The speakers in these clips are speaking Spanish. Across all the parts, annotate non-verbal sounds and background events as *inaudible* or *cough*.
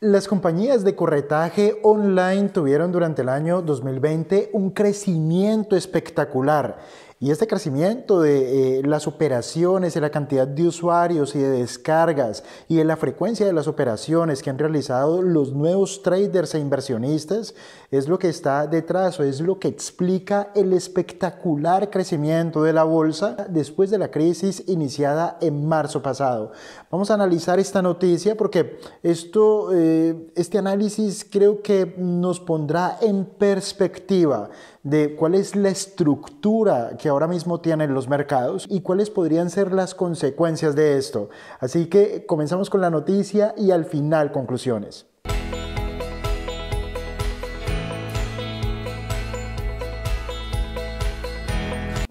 Las compañías de corretaje online tuvieron durante el año 2020 un crecimiento espectacular y este crecimiento de eh, las operaciones, de la cantidad de usuarios y de descargas y de la frecuencia de las operaciones que han realizado los nuevos traders e inversionistas es lo que está detrás o es lo que explica el espectacular crecimiento de la bolsa después de la crisis iniciada en marzo pasado. Vamos a analizar esta noticia porque esto, eh, este análisis creo que nos pondrá en perspectiva de cuál es la estructura que ahora mismo tienen los mercados y cuáles podrían ser las consecuencias de esto. Así que comenzamos con la noticia y al final conclusiones.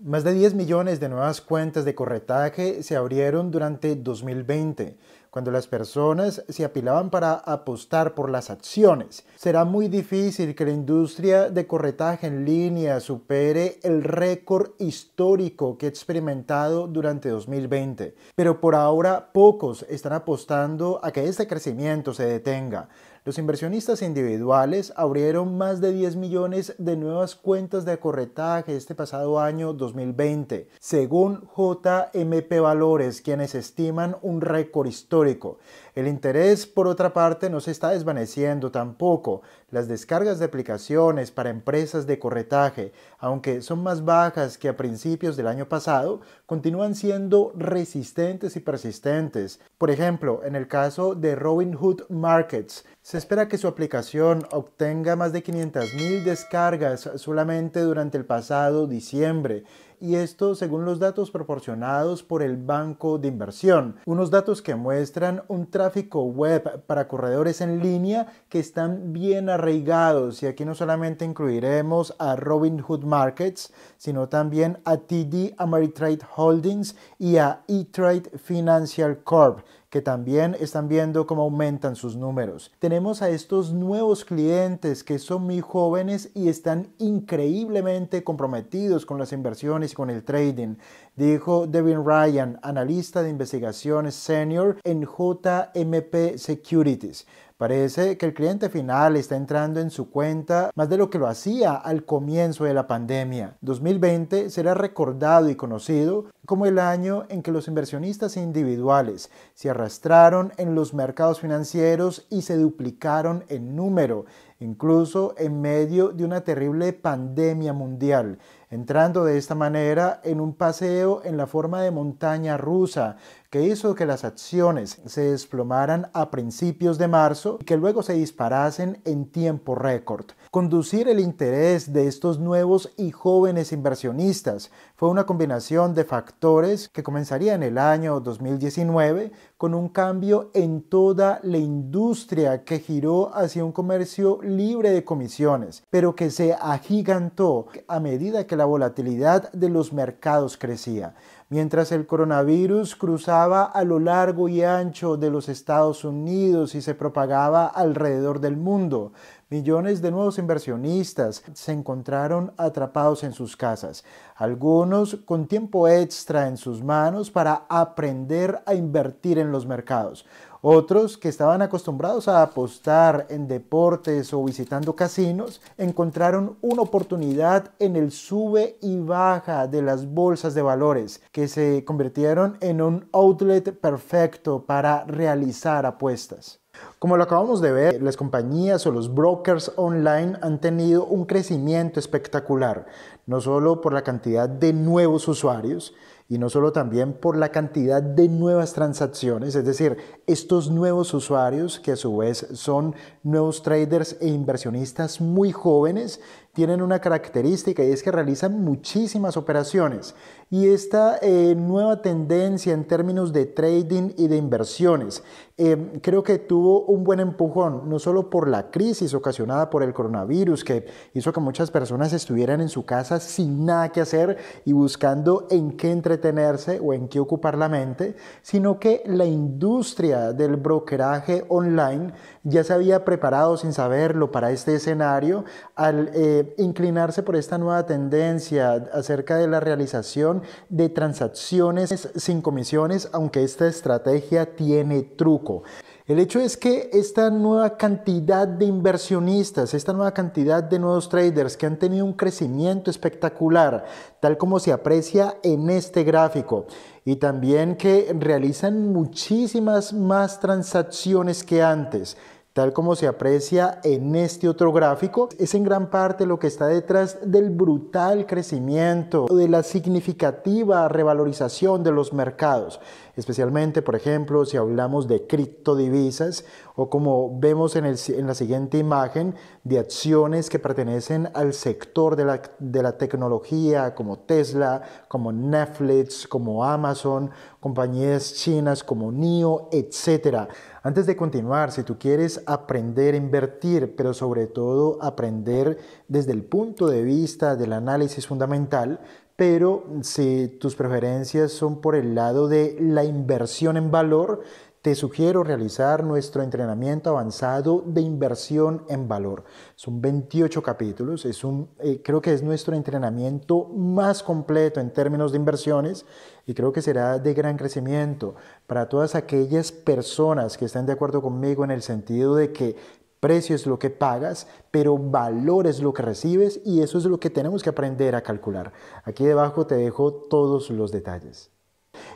Más de 10 millones de nuevas cuentas de corretaje se abrieron durante 2020, cuando las personas se apilaban para apostar por las acciones. Será muy difícil que la industria de corretaje en línea supere el récord histórico que ha experimentado durante 2020, pero por ahora pocos están apostando a que este crecimiento se detenga. Los inversionistas individuales abrieron más de 10 millones de nuevas cuentas de acorretaje este pasado año 2020, según JMP Valores, quienes estiman un récord histórico. El interés, por otra parte, no se está desvaneciendo tampoco. Las descargas de aplicaciones para empresas de corretaje, aunque son más bajas que a principios del año pasado, continúan siendo resistentes y persistentes. Por ejemplo, en el caso de Robinhood Markets, se espera que su aplicación obtenga más de 500.000 descargas solamente durante el pasado diciembre y esto según los datos proporcionados por el Banco de Inversión, unos datos que muestran un tráfico web para corredores en línea que están bien arraigados y aquí no solamente incluiremos a Robinhood Markets, sino también a TD Ameritrade Holdings y a E-Trade Financial Corp que también están viendo cómo aumentan sus números. Tenemos a estos nuevos clientes que son muy jóvenes y están increíblemente comprometidos con las inversiones y con el trading, dijo Devin Ryan, analista de investigaciones senior en JMP Securities. Parece que el cliente final está entrando en su cuenta más de lo que lo hacía al comienzo de la pandemia. 2020 será recordado y conocido como el año en que los inversionistas individuales se arrastraron en los mercados financieros y se duplicaron en número, incluso en medio de una terrible pandemia mundial, entrando de esta manera en un paseo en la forma de montaña rusa, que hizo que las acciones se desplomaran a principios de marzo y que luego se disparasen en tiempo récord. Conducir el interés de estos nuevos y jóvenes inversionistas fue una combinación de factores que comenzaría en el año 2019 con un cambio en toda la industria que giró hacia un comercio libre de comisiones, pero que se agigantó a medida que la volatilidad de los mercados crecía, mientras el coronavirus cruzaba a lo largo y ancho de los Estados Unidos y se propagaba alrededor del mundo. Millones de nuevos inversionistas se encontraron atrapados en sus casas, algunos con tiempo extra en sus manos para aprender a invertir en los mercados, otros que estaban acostumbrados a apostar en deportes o visitando casinos encontraron una oportunidad en el sube y baja de las bolsas de valores que se convirtieron en un outlet perfecto para realizar apuestas. Como lo acabamos de ver, las compañías o los brokers online han tenido un crecimiento espectacular, no solo por la cantidad de nuevos usuarios, y no solo también por la cantidad de nuevas transacciones, es decir, estos nuevos usuarios que a su vez son nuevos traders e inversionistas muy jóvenes tienen una característica y es que realizan muchísimas operaciones. Y esta eh, nueva tendencia en términos de trading y de inversiones eh, creo que tuvo un buen empujón, no solo por la crisis ocasionada por el coronavirus, que hizo que muchas personas estuvieran en su casa sin nada que hacer y buscando en qué entretenerse o en qué ocupar la mente, sino que la industria del brokeraje online ya se había preparado sin saberlo para este escenario, al eh, inclinarse por esta nueva tendencia acerca de la realización de transacciones sin comisiones, aunque esta estrategia tiene truco. El hecho es que esta nueva cantidad de inversionistas, esta nueva cantidad de nuevos traders que han tenido un crecimiento espectacular, tal como se aprecia en este gráfico, y también que realizan muchísimas más transacciones que antes, tal como se aprecia en este otro gráfico, es en gran parte lo que está detrás del brutal crecimiento, o de la significativa revalorización de los mercados, especialmente, por ejemplo, si hablamos de criptodivisas o como vemos en, la siguiente imagen, de acciones que pertenecen al sector de la, de la tecnología, como Tesla, como Netflix, como Amazon, compañías chinas como NIO, etc. Antes de continuar, si tú quieres aprender a invertir, pero sobre todo aprender desde el punto de vista del análisis fundamental, pero si tus preferencias son por el lado de la inversión en valor, te sugiero realizar nuestro entrenamiento avanzado de inversión en valor. Son 28 capítulos, eh, creo que es nuestro entrenamiento más completo en términos de inversiones y creo que será de gran crecimiento para todas aquellas personas que estén de acuerdo conmigo en el sentido de que precio es lo que pagas, pero valor es lo que recibes y eso es lo que tenemos que aprender a calcular. Aquí debajo te dejo todos los detalles.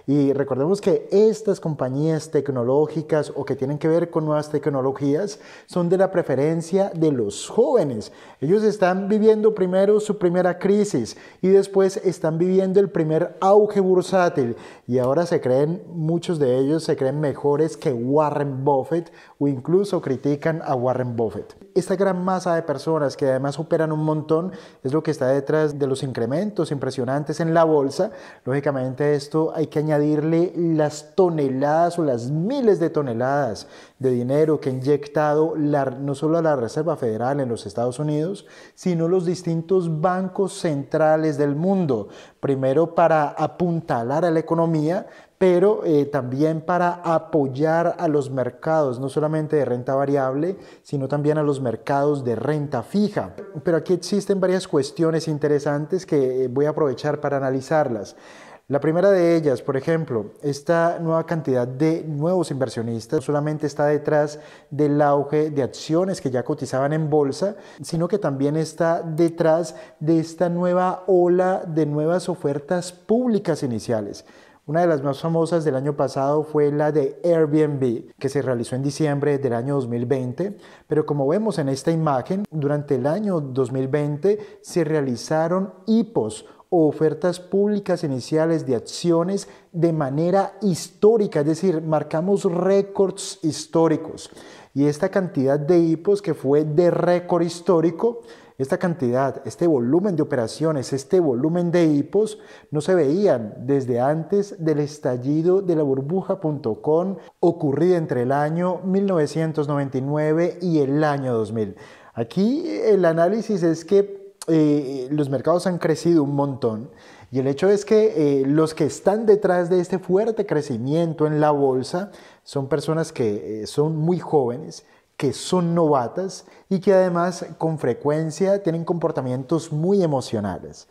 Y recordemos que estas compañías tecnológicas o que tienen que ver con nuevas tecnologías son de la preferencia de los jóvenes. Ellos están viviendo primero su primera crisis y después están viviendo el primer auge bursátil y ahora se creen, muchos de ellos se creen mejores que Warren Buffett o incluso critican a Warren Buffett. Esta gran masa de personas que además operan un montón es lo que está detrás de los incrementos impresionantes en la bolsa. Lógicamente esto hay que añadir añadirle las toneladas o las miles de toneladas de dinero que ha inyectado no solo a la Reserva Federal en los Estados Unidos, sino los distintos bancos centrales del mundo. Primero para apuntalar a la economía, pero eh, también para apoyar a los mercados, no solamente de renta variable, sino también a los mercados de renta fija. Pero aquí existen varias cuestiones interesantes que eh, voy a aprovechar para analizarlas. La primera de ellas, por ejemplo, esta nueva cantidad de nuevos inversionistas no solamente está detrás del auge de acciones que ya cotizaban en bolsa, sino que también está detrás de esta nueva ola de nuevas ofertas públicas iniciales. Una de las más famosas del año pasado fue la de Airbnb, que se realizó en diciembre del año 2020, pero como vemos en esta imagen, durante el año 2020 se realizaron IPOs ofertas públicas iniciales de acciones de manera histórica, es decir, marcamos récords históricos. Y esta cantidad de hipos que fue de récord histórico, esta cantidad, este volumen de operaciones, este volumen de hipos no se veían desde antes del estallido de la burbuja.com ocurrida entre el año 1999 y el año 2000. Aquí el análisis es que eh, los mercados han crecido un montón y el hecho es que eh, los que están detrás de este fuerte crecimiento en la bolsa son personas que eh, son muy jóvenes, que son novatas y que además con frecuencia tienen comportamientos muy emocionales.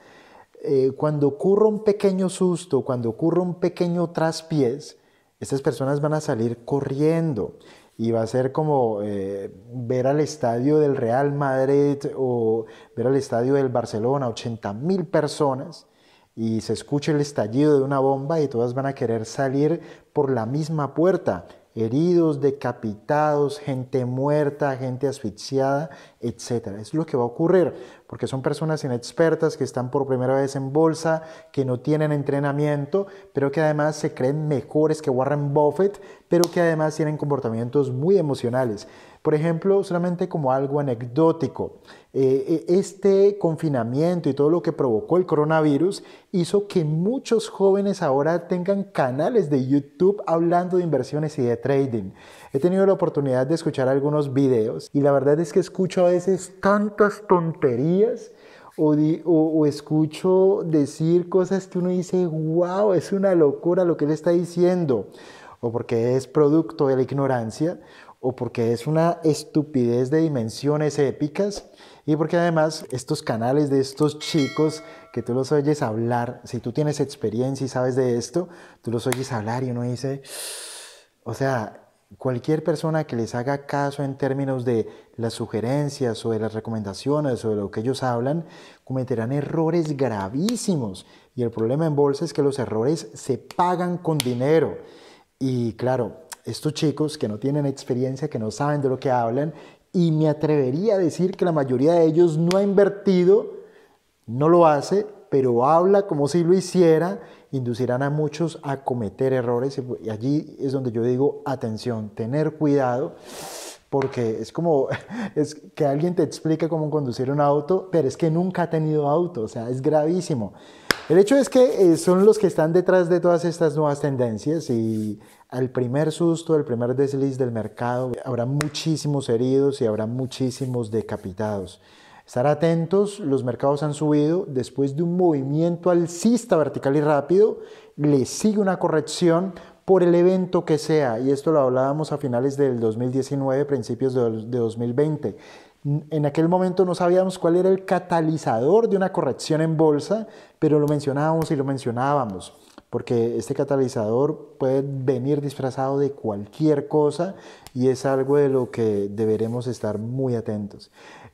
cuando ocurre un pequeño susto, cuando ocurre un pequeño traspiés, estas personas van a salir corriendo y va a ser como eh, ver al estadio del Real Madrid o ver al estadio del Barcelona, 80 mil personas, y se escucha el estallido de una bomba y todas van a querer salir por la misma puerta, heridos, decapitados, gente muerta, gente asfixiada, etc. Es lo que va a ocurrir, porque son personas inexpertas que están por primera vez en bolsa, que no tienen entrenamiento, pero que además se creen mejores que Warren Buffett pero que además tienen comportamientos muy emocionales. Por ejemplo, solamente como algo anecdótico, eh, e, este confinamiento y todo lo que provocó el coronavirus hizo que muchos jóvenes ahora tengan canales de YouTube hablando de inversiones y de trading. He tenido la oportunidad de escuchar algunos videos y la verdad es que escucho a veces tantas tonterías. O, o, o, escucho decir cosas que uno dice, wow, es una locura lo que él está diciendo o porque es producto de la ignorancia, o porque es una estupidez de dimensiones épicas, y porque además estos canales de estos chicos que tú los oyes hablar, si tú tienes experiencia y sabes de esto, tú los oyes hablar y uno dice, o sea, cualquier persona que les haga caso en términos de las sugerencias o de las recomendaciones o de lo que ellos hablan, cometerán errores gravísimos. Y el problema en bolsa es que los errores se pagan con dinero. Y claro, estos chicos que no tienen experiencia, que no saben de lo que hablan, y me atrevería a decir que la mayoría de ellos no ha invertido, no lo hace, pero habla como si lo hiciera, inducirán a muchos a cometer errores y allí es donde yo digo atención, tener cuidado. Porque es como *laughs* es que alguien te explica cómo conducir un auto, pero es que nunca ha tenido auto, o sea, es gravísimo. El hecho es que eh, son los que están detrás de todas estas nuevas tendencias y al primer susto, al primer desliz del mercado, habrá muchísimos heridos y habrá muchísimos decapitados. Estar atentos, los mercados han subido, después de un movimiento alcista vertical y rápido, le sigue una corrección por el evento que sea, y esto lo hablábamos a finales del 2019, principios de 2020. En aquel momento no sabíamos cuál era el catalizador de una corrección en bolsa, pero lo mencionábamos y lo mencionábamos, porque este catalizador puede venir disfrazado de cualquier cosa y es algo de lo que deberemos estar muy atentos.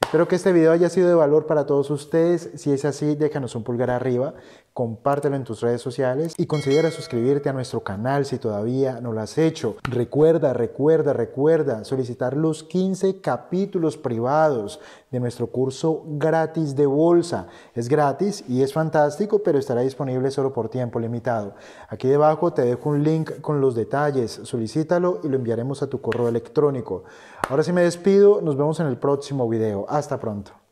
Espero que este video haya sido de valor para todos ustedes. Si es así, déjanos un pulgar arriba, compártelo en tus redes sociales y considera suscribirte a nuestro canal si todavía no lo has hecho. Recuerda, recuerda, recuerda solicitar los 15 capítulos privados de nuestro curso gratis de bolsa. Es gratis y es fantástico, pero estará disponible solo por tiempo limitado. Aquí debajo te dejo un link con los detalles. Solicítalo y lo enviaremos a tu correo electrónico. Ahora sí me despido, nos vemos en el próximo video. Hasta pronto.